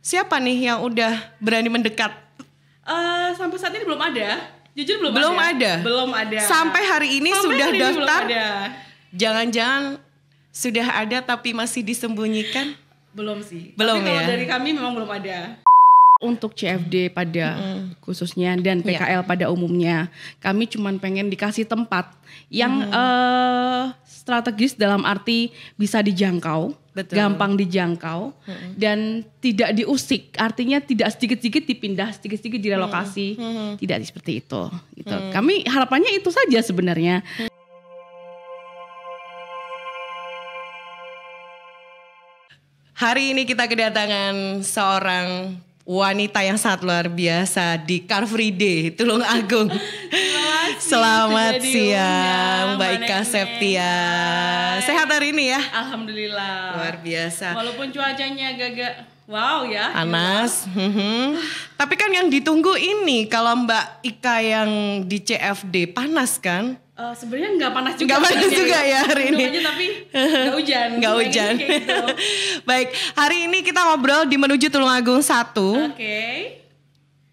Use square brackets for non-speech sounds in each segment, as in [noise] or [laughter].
siapa nih yang udah berani mendekat? Uh, sampai saat ini belum ada. Jujur belum, belum ada. ada. Belum ada. Sampai hari ini sampai sudah hari ini daftar. Jangan-jangan sudah ada tapi masih disembunyikan? Belum sih. Belum tapi ya. Kalau dari kami memang belum ada untuk CFD pada mm-hmm. khususnya dan iya. PKL yeah. pada umumnya. Kami cuma pengen dikasih tempat yang mm. uh, strategis dalam arti bisa dijangkau, Betul. gampang dijangkau mm-hmm. dan tidak diusik. Artinya tidak sedikit-sedikit dipindah, sedikit-sedikit direlokasi, mm-hmm. tidak seperti itu gitu. Mm. Kami harapannya itu saja sebenarnya. Mm. Hari ini kita kedatangan seorang wanita yang sangat luar biasa di Car Free Day Tulung Agung. [laughs] Selamat siang Mbak Ika Septia. Sehat hari ini ya? Alhamdulillah. Luar biasa. Walaupun cuacanya agak Wow ya. Gitu. Panas. Mm-hmm. Tapi kan yang ditunggu ini kalau Mbak Ika yang di CFD panas kan? Uh, sebenarnya nggak panas juga gak panas juga ya, ya hari ini aja, tapi [laughs] nggak hujan nggak hujan gitu. [laughs] baik hari ini kita ngobrol di menuju Tulungagung satu oke okay.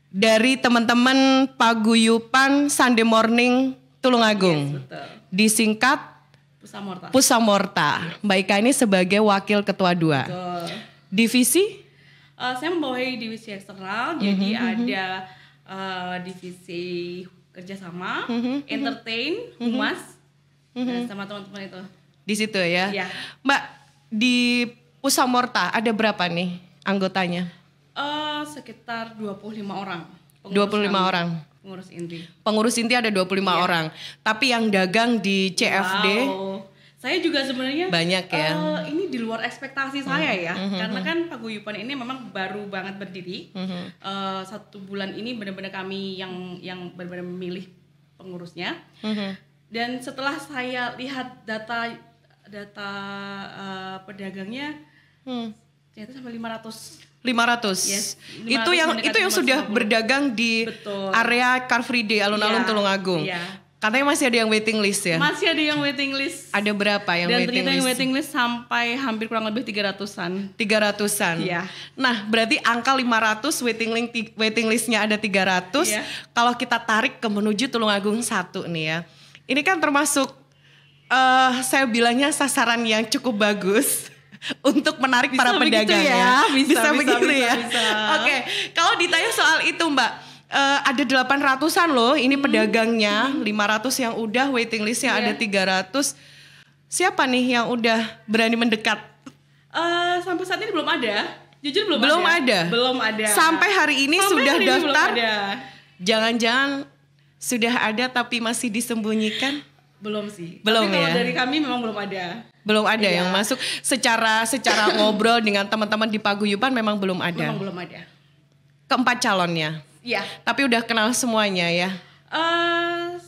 dari teman-teman paguyupan Sunday Morning Tulungagung yes, betul. disingkat Pusamorta Pusamorta yes. Iya. baik ini sebagai wakil ketua dua betul. divisi uh, saya membawahi divisi eksternal mm -hmm, jadi mhm, mhm. ada uh, divisi kerjasama, mm -hmm. entertain, mm -hmm. humas, mm -hmm. sama teman-teman itu. Di situ ya. Iya. Mbak di Pusamorta ada berapa nih anggotanya? Uh, sekitar 25 orang. 25 kami. orang. Pengurus inti. Pengurus inti ada 25 lima iya. orang. Tapi yang dagang di CFD wow saya juga sebenarnya banyak ya. Uh, ini di luar ekspektasi hmm. saya ya, hmm. hmm karena hmm. kan paguyupan ini memang baru banget berdiri. Hmm. Uh, satu bulan ini benar-benar kami yang yang benar-benar memilih pengurusnya. Hmm. Dan setelah saya lihat data data uh, pedagangnya, hmm. ternyata sampai 500 500. Yes, 500 itu yang itu yang sudah berdagang di Betul. area Car Free Day alun-alun yeah, Tulungagung. Yeah. Katanya masih ada yang waiting list ya? Masih ada yang waiting list. Ada berapa yang Dan waiting list? Dan yang waiting list sampai hampir kurang lebih 300-an. 300-an? Iya. Nah berarti angka 500 waiting, link, waiting listnya ada 300. Iya. Kalau kita tarik ke menuju Tulungagung 1 nih ya. Ini kan termasuk uh, saya bilangnya sasaran yang cukup bagus [laughs] untuk menarik bisa para pedagang ya. ya. Bisa, bisa, bisa begitu bisa, ya. Oke, kalau ditanya soal itu Mbak, uh, ada delapan ratusan loh ini hmm. pedagangnya, hmm. ratus yang udah waiting listnya yeah. ada ratus. Siapa nih yang udah berani mendekat? Uh, sampai saat ini belum ada. Jujur belum, belum ada. ada. Belum ada. Sampai hari ini sampai sudah hari daftar. Jangan-jangan sudah ada tapi masih disembunyikan? Belum sih. Belum tapi ya. Kalau dari kami memang belum ada belum ada iya. yang masuk secara secara ngobrol dengan teman-teman di paguyuban memang belum ada. Memang belum ada. Keempat calonnya. Iya. Tapi udah kenal semuanya ya? Uh,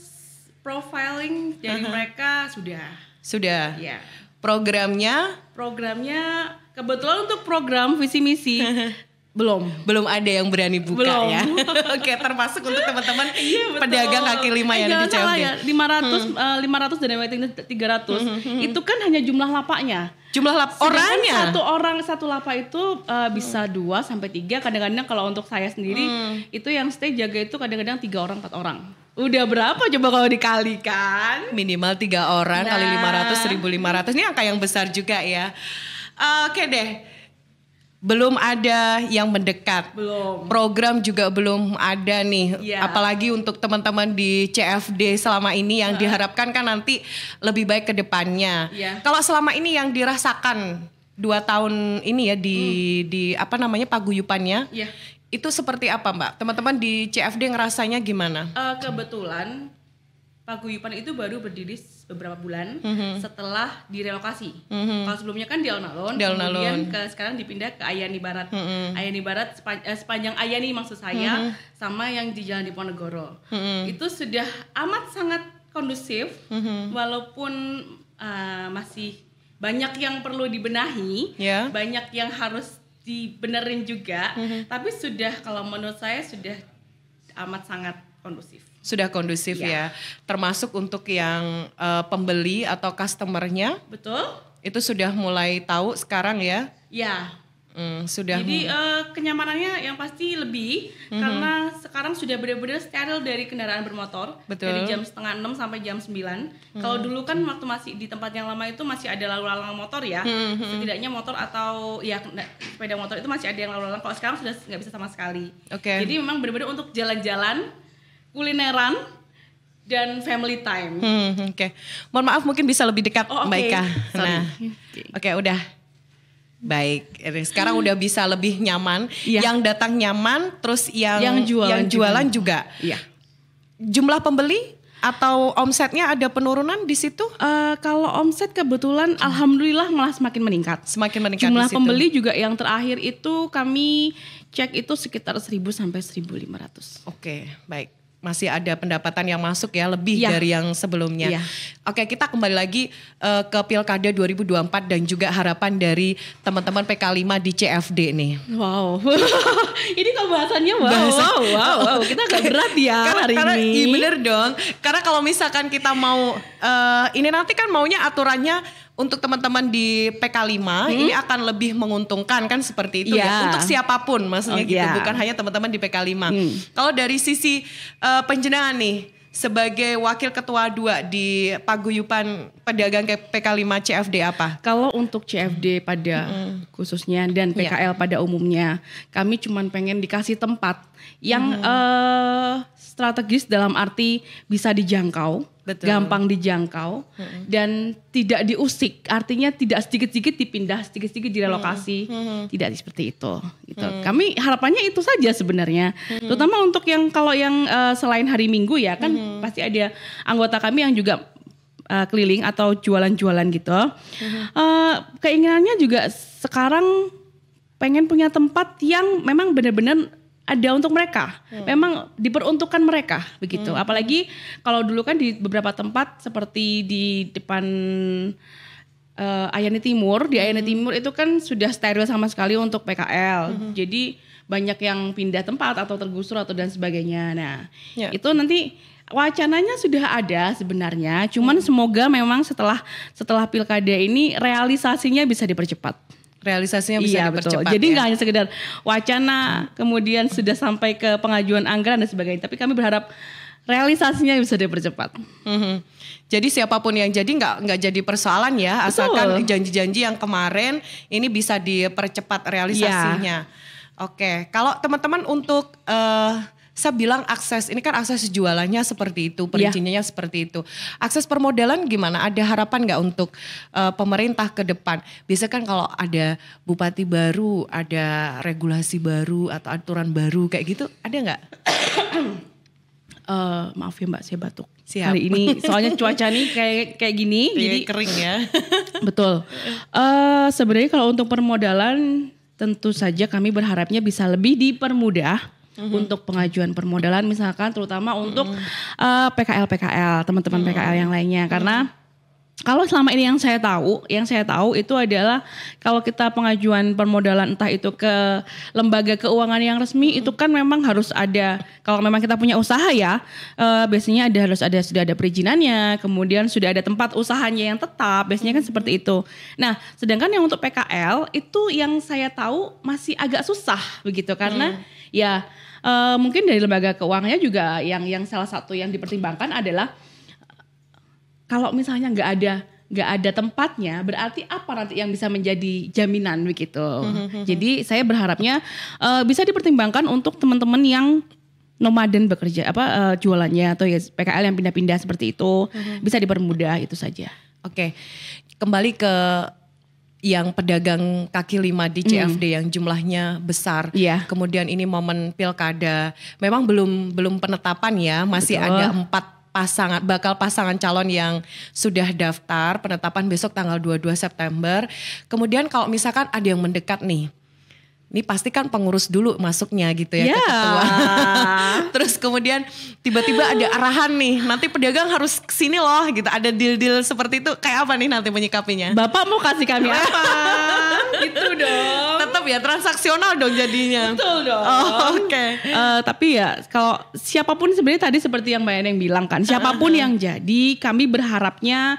profiling dari uh-huh. mereka sudah. Sudah. Iya. Programnya? Programnya kebetulan untuk program visi misi [laughs] belum belum ada yang berani buka belum. ya [laughs] oke termasuk untuk teman-teman iya, pedagang kaki lima yang di CFD ya, 500 lima ratus dan yang waiting tiga ratus hmm, hmm, hmm. itu kan hanya jumlah lapaknya jumlah lap orangnya satu orang satu lapak itu uh, bisa hmm. dua sampai tiga kadang-kadang kalau untuk saya sendiri hmm. itu yang stay jaga itu kadang-kadang tiga orang empat orang Udah berapa coba kalau dikalikan? Minimal tiga orang nah. kali 500, 1500. Ini angka yang besar juga ya. Oke okay deh belum ada yang mendekat. Belum. Program juga belum ada nih. Yeah. Apalagi untuk teman-teman di CFD selama ini yang uh. diharapkan kan nanti lebih baik ke depannya. Yeah. Kalau selama ini yang dirasakan dua tahun ini ya di hmm. di apa namanya paguyupannya. Yeah. Itu seperti apa, Mbak? Teman-teman di CFD ngerasanya gimana? Uh, kebetulan Paguyupan itu baru berdiri beberapa bulan mm-hmm. setelah direlokasi. Mm-hmm. Kalau sebelumnya kan di alun-alun, kemudian ke sekarang dipindah ke Ayani Barat. Mm-hmm. Ayani Barat sepa, eh, sepanjang Ayani maksud saya mm-hmm. sama yang di Jalan Diponegoro. Mm-hmm. Itu sudah amat sangat kondusif mm-hmm. walaupun uh, masih banyak yang perlu dibenahi, yeah. banyak yang harus dibenerin juga, mm-hmm. tapi sudah kalau menurut saya sudah amat sangat kondusif. Sudah kondusif ya. ya. Termasuk untuk yang uh, pembeli atau customernya. Betul. Itu sudah mulai tahu sekarang ya. Ya. Hmm, sudah. Jadi uh, kenyamanannya yang pasti lebih mm-hmm. karena sekarang sudah benar-benar steril dari kendaraan bermotor Betul. dari jam setengah enam sampai jam sembilan. Mm-hmm. Kalau dulu kan waktu masih di tempat yang lama itu masih ada lalu lalang motor ya, mm-hmm. setidaknya motor atau ya sepeda motor itu masih ada yang lalu lalang. Kalau sekarang sudah nggak bisa sama sekali. Okay. Jadi memang benar-benar untuk jalan-jalan kulineran dan family time. Hmm, oke. Okay. Mohon maaf mungkin bisa lebih dekat oh, okay. Mbak Nah. Oke, okay. okay, udah. Baik, sekarang udah bisa lebih nyaman. Ya. Yang datang nyaman, terus yang yang jualan, yang jualan juga. juga. Ya. Jumlah pembeli atau omsetnya ada penurunan di situ? Uh, kalau omset kebetulan hmm. alhamdulillah malah semakin meningkat. Semakin meningkat. Jumlah pembeli juga yang terakhir itu kami cek itu sekitar 1000 sampai 1500. Oke, okay, baik masih ada pendapatan yang masuk ya lebih ya. dari yang sebelumnya. Ya. Oke, kita kembali lagi uh, ke Pilkada 2024 dan juga harapan dari teman-teman PK5 di CFD nih. Wow. [laughs] ini pembahasannya bahasannya wow, Bahasa, wow, wow, wow. Oh, oh. Kita agak berat ya karena, hari karena, ini. Iya bener dong. Karena kalau misalkan kita mau uh, ini nanti kan maunya aturannya untuk teman-teman di PK5 hmm? ini akan lebih menguntungkan kan seperti itu yeah. ya iya. untuk siapapun maksudnya oh, gitu yeah. bukan hanya teman-teman di PK5. Hmm. Kalau dari sisi uh, penjenengan nih sebagai wakil ketua dua di paguyupan pedagang ke PK5 CFD apa? Kalau untuk CFD pada hmm. khususnya dan iya. PKL yeah. pada umumnya, kami cuma pengen dikasih tempat yang hmm. uh, strategis dalam arti bisa dijangkau Betul. gampang dijangkau hmm. dan tidak diusik artinya tidak sedikit-sedikit dipindah sedikit-sedikit direlokasi hmm. Hmm. tidak seperti itu gitu hmm. kami harapannya itu saja sebenarnya hmm. terutama untuk yang kalau yang uh, selain hari minggu ya kan hmm. pasti ada anggota kami yang juga uh, keliling atau jualan-jualan gitu hmm. uh, keinginannya juga sekarang pengen punya tempat yang memang benar-benar ada untuk mereka. Hmm. Memang diperuntukkan mereka begitu. Hmm. Apalagi kalau dulu kan di beberapa tempat seperti di depan uh, Ayani Timur, di Ayani hmm. Timur itu kan sudah steril sama sekali untuk PKL. Hmm. Jadi banyak yang pindah tempat atau tergusur atau dan sebagainya. Nah, ya. itu nanti wacananya sudah ada sebenarnya. Cuman hmm. semoga memang setelah setelah pilkada ini realisasinya bisa dipercepat realisasinya bisa iya, dipercepat. Betul. Jadi ya. nggak ya? hanya sekedar wacana, kemudian sudah sampai ke pengajuan anggaran dan sebagainya. Tapi kami berharap realisasinya bisa dipercepat. Mm-hmm. Jadi siapapun yang jadi nggak nggak jadi persoalan ya, asalkan janji-janji yang kemarin ini bisa dipercepat iya. realisasinya. Yeah. Oke, kalau teman-teman untuk uh, saya bilang akses ini kan akses jualannya seperti itu iya. perizinannya yeah. seperti itu akses permodalan gimana ada harapan nggak untuk uh, pemerintah ke depan biasa kan kalau ada bupati baru ada regulasi baru atau aturan baru kayak gitu ada nggak uh, [coughs] maaf ya mbak saya batuk Siap. hari ini [laughs] soalnya cuaca nih kayak kayak gini jadi kering ya [laughs] betul uh, sebenarnya kalau untuk permodalan tentu saja kami berharapnya bisa lebih dipermudah hmm untuk pengajuan permodalan misalkan terutama untuk mm-hmm. uh, eh, PKL PKL teman-teman mm-hmm. PKL yang lainnya mm-hmm. karena mm-hmm kalau selama ini yang saya tahu, yang saya tahu itu adalah kalau kita pengajuan permodalan entah itu ke lembaga keuangan yang resmi mm-hmm. itu kan memang harus ada kalau memang kita punya usaha ya, eh, biasanya ada harus ada sudah ada perizinannya, kemudian sudah ada tempat usahanya yang tetap, biasanya kan mm-hmm. seperti itu. Nah, sedangkan yang untuk PKL itu yang saya tahu masih agak susah begitu karena hmm ya uh, mungkin dari lembaga keuangannya juga yang yang salah satu yang dipertimbangkan adalah kalau misalnya nggak ada nggak ada tempatnya berarti apa nanti yang bisa menjadi jaminan begitu hmm, hmm, hmm, jadi saya berharapnya uh, bisa dipertimbangkan untuk teman-teman yang nomaden bekerja apa uh, jualannya atau ya PKL yang pindah-pindah seperti itu bisa dipermudah itu saja oke okay. kembali ke yang pedagang kaki lima di CFD mm. yang jumlahnya besar. Yeah. Kemudian ini momen pilkada. Memang belum belum penetapan ya, masih Betul. ada empat pasangan bakal pasangan calon yang sudah daftar penetapan besok tanggal 22 September. Kemudian kalau misalkan ada yang mendekat nih, ini pasti kan pengurus dulu masuknya gitu ya yeah. ke ya. ketua. [laughs] Terus kemudian tiba-tiba ada arahan nih, nanti pedagang harus kesini loh gitu. Ada deal-deal seperti itu, kayak apa nih nanti menyikapinya? Bapak mau kasih kami apa? [laughs] itu dong. Tetap ya transaksional dong jadinya. Betul dong. Oh, Oke. Okay. Uh, eh, tapi ya kalau siapapun sebenarnya tadi seperti yang Mbak yang bilang kan, siapapun yang jadi kami berharapnya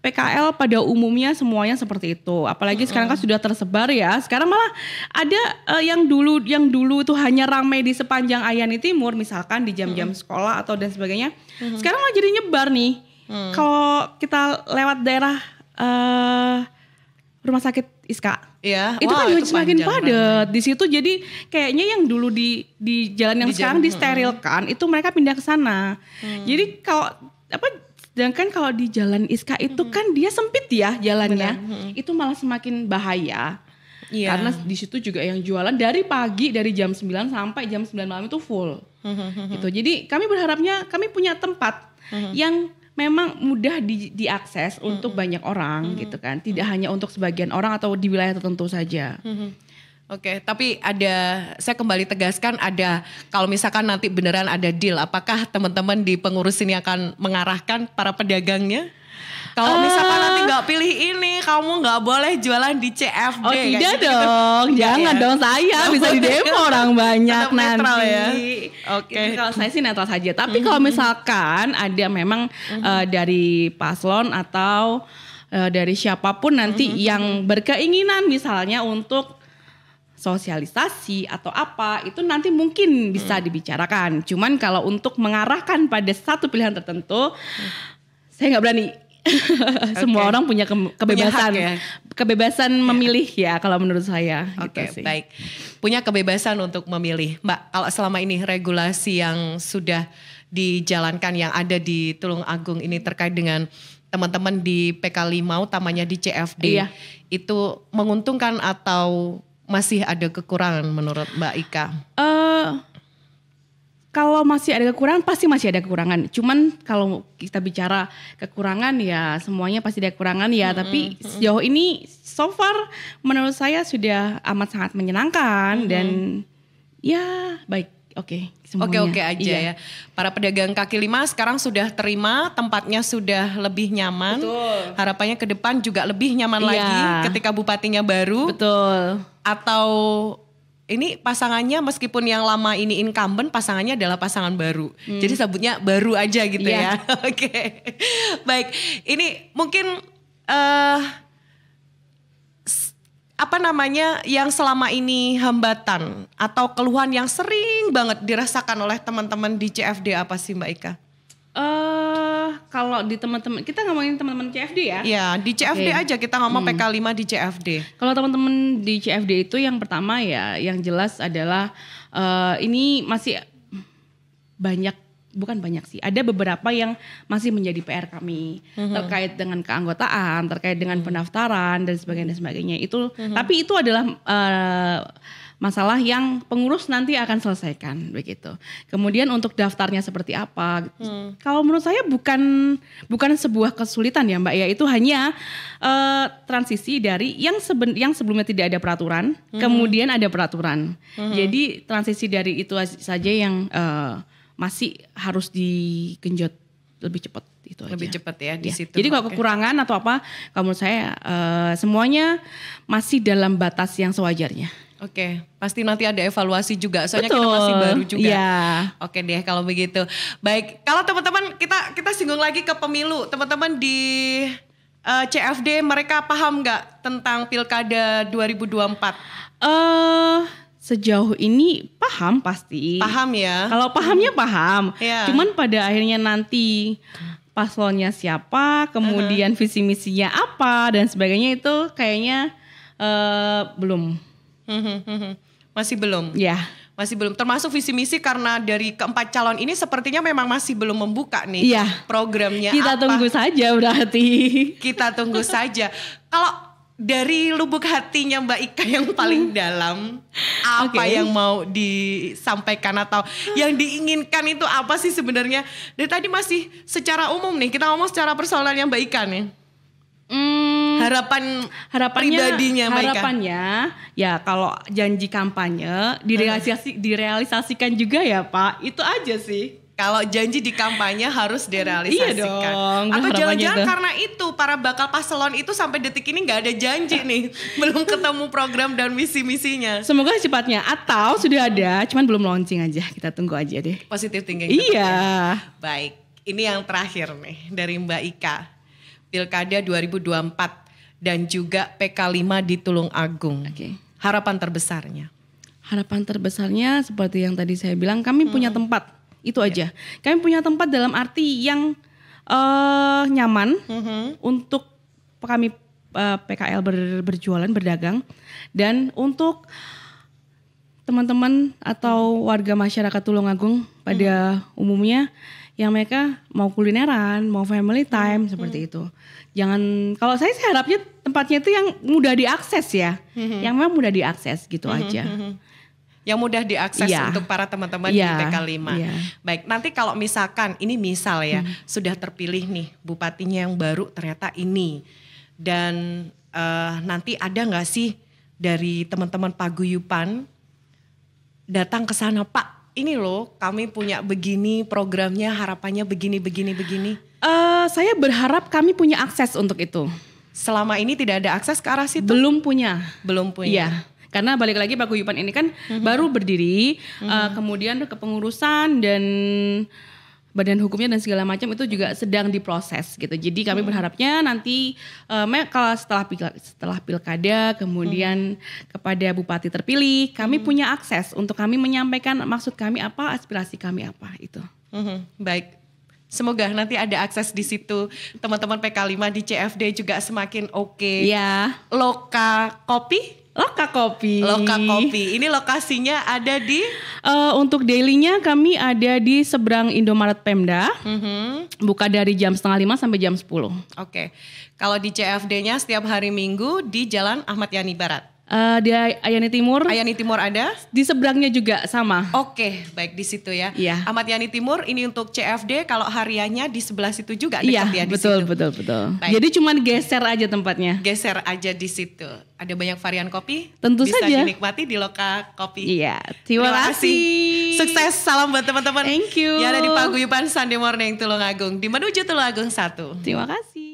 PKL pada umumnya semuanya seperti itu. Apalagi sekarang kan sudah tersebar ya. Sekarang malah ada uh, yang dulu yang dulu itu hanya ramai di sepanjang Ayani Timur misalkan di jam-jam sekolah atau dan sebagainya. Uh -huh. Sekarang malah jadi nyebar nih. -hmm. Kalau kita lewat daerah uh, rumah sakit Iska. Iya. Itu wow, kan itu semakin padat. Di situ jadi kayaknya yang dulu di di jalan yang di sekarang jalan, disterilkan, hmm. itu mereka pindah ke sana. Hmm. Jadi kalau apa sedangkan kalau di jalan Iska itu hmm. kan dia sempit ya jalannya. Hmm. Itu malah semakin bahaya. Yeah. Karena di situ juga yang jualan dari pagi dari jam 9 sampai jam 9 malam itu full. -hmm. Gitu. Jadi kami berharapnya kami punya tempat -hmm. yang memang mudah di, diakses hmm. untuk banyak orang hmm. gitu kan. Tidak hmm. hanya untuk sebagian orang atau di wilayah tertentu saja. Hmm. Oke, okay, tapi ada saya kembali tegaskan ada kalau misalkan nanti beneran ada deal, apakah teman-teman di pengurus ini akan mengarahkan para pedagangnya? Kalau uh, misalkan nanti nggak pilih ini, kamu nggak boleh jualan di CFD. Oh tidak gitu. dong, jangan ya. dong saya gak bisa di demo orang banyak Tetap nanti. Netral ya. Oke. Okay. Kalau saya sih netral saja. Tapi mm -hmm. kalau misalkan ada memang mm -hmm. uh, dari paslon atau uh, dari siapapun nanti mm -hmm. yang berkeinginan misalnya untuk sosialisasi atau apa itu nanti mungkin bisa hmm. dibicarakan. Cuman kalau untuk mengarahkan pada satu pilihan tertentu, hmm. saya nggak berani [laughs] Semua orang punya ke kebebasan punya ya? kebebasan yeah. memilih ya kalau menurut saya. Gitu Oke, okay, gitu baik. Punya kebebasan untuk memilih. Mbak, kalau selama ini regulasi yang sudah dijalankan yang ada di Tulung Agung ini terkait dengan teman-teman di PK 5 utamanya di CFD iya. itu menguntungkan atau masih ada kekurangan menurut Mbak Ika? Uh, kalau masih ada kekurangan pasti masih ada kekurangan. Cuman kalau kita bicara kekurangan ya semuanya pasti ada kekurangan ya. Mm-hmm. Tapi sejauh ini so far menurut saya sudah amat sangat menyenangkan mm-hmm. dan ya baik. Oke, okay, oke-oke okay, okay aja iya. ya. Para pedagang kaki lima sekarang sudah terima tempatnya sudah lebih nyaman. Betul. Harapannya ke depan juga lebih nyaman iya. lagi ketika bupatinya baru. Betul. Atau ini pasangannya meskipun yang lama ini incumbent pasangannya adalah pasangan baru. Hmm. Jadi sebutnya baru aja gitu yeah. ya. [laughs] Oke. okay. Baik, ini mungkin uh, apa namanya yang selama ini hambatan atau keluhan yang sering banget dirasakan oleh teman-teman di CFD apa sih Mbak Ika? Uh, kalau di teman-teman kita ngomongin teman-teman CFD ya? Iya, di CFD okay. aja kita ngomong hmm. PK5 di CFD. Kalau teman-teman di CFD itu yang pertama ya yang jelas adalah uh, ini masih banyak bukan banyak sih, ada beberapa yang masih menjadi PR kami mm-hmm. terkait dengan keanggotaan, terkait dengan mm-hmm. pendaftaran dan sebagainya dan sebagainya. Itu mm-hmm. tapi itu adalah uh, masalah yang pengurus nanti akan selesaikan begitu. Kemudian untuk daftarnya seperti apa? Hmm. Kalau menurut saya bukan bukan sebuah kesulitan ya Mbak ya, itu hanya uh, transisi dari yang seben, yang sebelumnya tidak ada peraturan, hmm. kemudian ada peraturan. Hmm. Jadi transisi dari itu saja yang uh, masih harus digenjot lebih cepat itu lebih cepat ya di ya. situ. Jadi kalau kekurangan atau apa, kalau menurut saya uh, semuanya masih dalam batas yang sewajarnya. Oke, okay. pasti nanti ada evaluasi juga. Soalnya Betul. kita masih baru juga. Yeah. Oke okay deh kalau begitu. Baik, kalau teman-teman kita kita singgung lagi ke pemilu. Teman-teman di uh, eh, CFD mereka paham nggak tentang Pilkada 2024? Eh uh, sejauh ini paham pasti. Paham ya. Kalau pahamnya paham. Yeah. Cuman pada akhirnya nanti paslonnya siapa, kemudian uh -huh. visi misinya apa dan sebagainya itu kayaknya uh, belum Hmm, Masih belum. Ya. Masih belum. Termasuk visi misi karena dari keempat calon ini sepertinya memang masih belum membuka nih iya. programnya. Kita apa. tunggu saja berarti. Kita tunggu saja. Kalau dari lubuk hatinya Mbak Ika yang paling mhm. dalam apa okay. yang mau disampaikan atau yang diinginkan itu apa sih sebenarnya dari tadi masih secara umum nih kita ngomong secara personalnya Mbak Ika nih harapan harapannya pribadinya Maika. harapannya ya kalau janji kampanye direalisasi direalisasikan juga ya Pak itu aja sih kalau janji di kampanye harus iya direalisasikan. Iya dong. Apa jangan-jangan karena itu para bakal paslon itu sampai detik ini nggak ada janji nih, [laughs] belum ketemu program dan misi-misinya. Semoga sifatnya atau sudah ada, cuman belum launching aja. Kita tunggu aja deh. Positif tinggi Iya. Ya. Baik, ini yang terakhir nih dari Mbak Ika. Pilkada 2024 dan juga PK5 di Tulung Agung. Okay. Harapan terbesarnya. Harapan terbesarnya seperti yang tadi saya bilang kami hmm. punya tempat. Itu ya. aja. Yeah. Kami punya tempat dalam arti yang uh, nyaman mm -hmm. untuk kami uh, eh, PKL ber, berjualan, berdagang dan untuk teman-teman atau warga masyarakat Tulung Agung pada hmm. umumnya yang mereka mau kulineran, mau family time hmm. seperti hmm. itu. Jangan kalau saya, saya harapnya tempatnya itu yang mudah diakses ya, hmm. yang memang mudah diakses gitu hmm. aja. Hmm, hmm. Yang mudah diakses ya. untuk para teman-teman ya. di TK 5. Ya. Baik, nanti kalau misalkan ini misal ya, hmm. sudah terpilih nih bupatinya yang baru ternyata ini dan uh, nanti ada nggak sih dari teman-teman paguyupan datang ke sana Pak ini loh kami punya begini programnya harapannya begini begini begini? Uh, saya berharap kami punya akses untuk itu. Selama ini tidak ada akses ke arah situ? Belum punya. Belum punya. Iya. Karena balik lagi yupan ini kan mm -hmm. baru berdiri, mm -hmm. uh, kemudian kepengurusan dan badan hukumnya dan segala macam itu juga sedang diproses gitu. Jadi kami hmm. berharapnya nanti uh, kalau setelah setelah pilkada kemudian hmm. kepada bupati terpilih kami hmm. punya akses untuk kami menyampaikan maksud kami apa, aspirasi kami apa itu. Hmm. Baik. Semoga nanti ada akses di situ. Teman-teman PK5 di CFD juga semakin oke. Okay. Ya. Loka kopi Loka Kopi. Loka Kopi. Ini lokasinya ada di? Uh, untuk dailynya kami ada di seberang Indomaret Pemda. Mm -hmm. Buka dari jam setengah lima sampai jam sepuluh. Oke. Okay. Kalau di CFD-nya setiap hari Minggu di Jalan Ahmad Yani Barat. Uh, di Ayani Timur. Ayani Timur ada? Di seberangnya juga sama. Oke, okay, baik di situ ya. Iya. Ahmad Yani Timur ini untuk CFD, kalau hariannya di sebelah situ juga dekat iya, ya di betul, situ. betul, betul, betul. Jadi cuman geser aja tempatnya. Geser aja di situ. Ada banyak varian kopi. Tentu bisa saja. Bisa dinikmati di Loka Kopi. Iya. Terima, Terima kasih. Sukses. Salam buat teman-teman. Thank you. Ya, ada di paguyuban Sunday Morning Tulungagung. Di menuju Tulungagung 1. Terima kasih.